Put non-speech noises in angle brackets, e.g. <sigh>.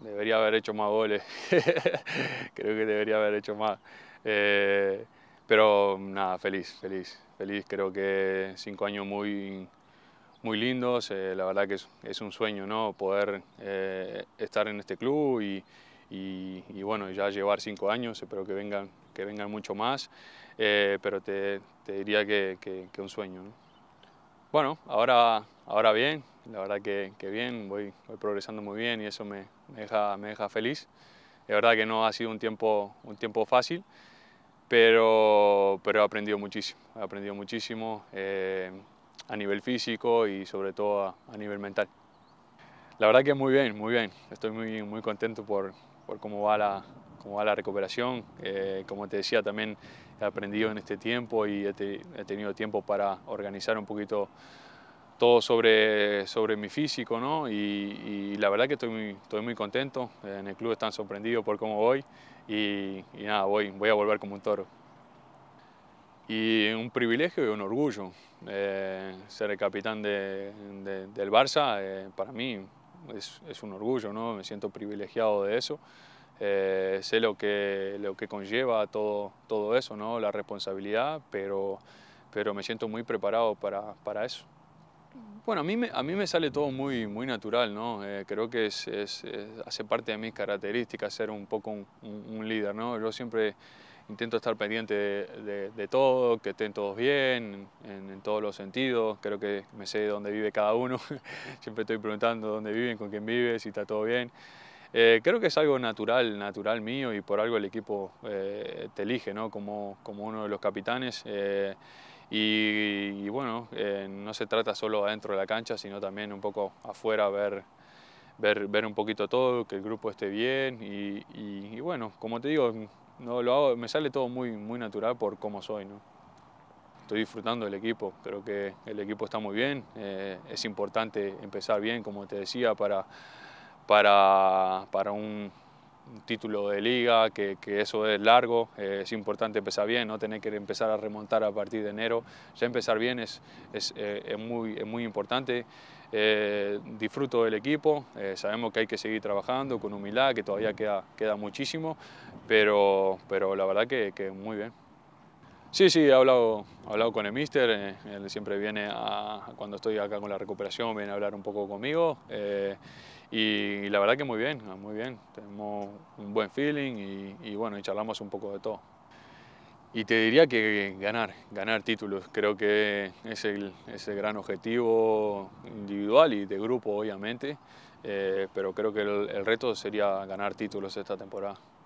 debería haber hecho más goles, <laughs> creo que debería haber hecho más. Eh, pero nada, feliz, feliz, feliz, creo que cinco años muy, muy lindos, eh, la verdad que es, un sueño ¿no? poder eh, estar en este club y, bueno, ya llevar cinco años, espero que vengan, que vengan mucho más, pero te, diría que, que, un sueño. Bueno, ahora, ahora bien, la verdad que, bien, voy, voy, progresando muy bien y eso me, deja, me deja feliz. La verdad que no ha sido un tiempo, un tiempo fácil, pero, pero he aprendido muchísimo, he aprendido muchísimo eh, a nivel físico y sobre todo a, nivel mental. La verdad que muy bien, muy bien, estoy muy, muy contento por, por cómo va la, cómo va la recuperación. como te decía, también he aprendido en este tiempo y he, tenido tiempo para organizar un poquito todo sobre, sobre mi físico, ¿no? Y, la verdad que estoy muy, estoy muy contento. En el club están sorprendidos por cómo voy y, nada, voy, voy a volver como un toro. Y un privilegio y un orgullo eh, ser el capitán del Barça, eh, para mí es, es, un orgullo, ¿no? me siento privilegiado de eso. Eh, sé lo que, lo que conlleva todo, todo eso, ¿no? la responsabilidad, pero, pero me siento muy preparado para, para eso. Bueno, a mí, me, a mí me sale todo muy, muy natural, ¿no? Eh, creo que es, es, hace parte de mis características ser un poco un, líder, ¿no? Yo siempre intento estar pendiente de, de, todo, que estén todos bien, en, en, todos los sentidos, creo que me sé dónde vive cada uno, <laughs> siempre estoy preguntando dónde viven, con quién vive, si está todo bien. Eh, creo que es algo natural, natural mío y por algo el equipo eh, te elige ¿no? como, como, uno de los capitanes. Eh, y, bueno, no se trata solo adentro de la cancha, sino también un poco afuera, ver, ver, ver un poquito todo, que el grupo esté bien. Y, bueno, como te digo, no, lo hago, me sale todo muy, muy natural por cómo soy. ¿no? Estoy disfrutando del equipo, creo que el equipo está muy bien. es importante empezar bien, como te decía, para para, para un título de liga, que, que eso es largo, eh, es importante empezar bien, no tener que empezar a remontar a partir de enero, ya empezar bien es, es, eh, es muy, es muy importante. Eh, disfruto del equipo, sabemos que hay que seguir trabajando con humildad, que todavía queda, queda muchísimo, pero, pero la verdad que muy bien. Sí, sí, he hablado, hablado con el mister, eh, él siempre viene a, cuando estoy acá con la recuperación, viene a hablar un poco conmigo eh, y, la verdad que muy bien, muy bien, tenemos un buen feeling y, bueno, y charlamos un poco de todo. Y te diría que ganar, ganar títulos, creo que es el, gran objetivo individual y de grupo obviamente, eh, pero creo que el reto sería ganar títulos esta temporada.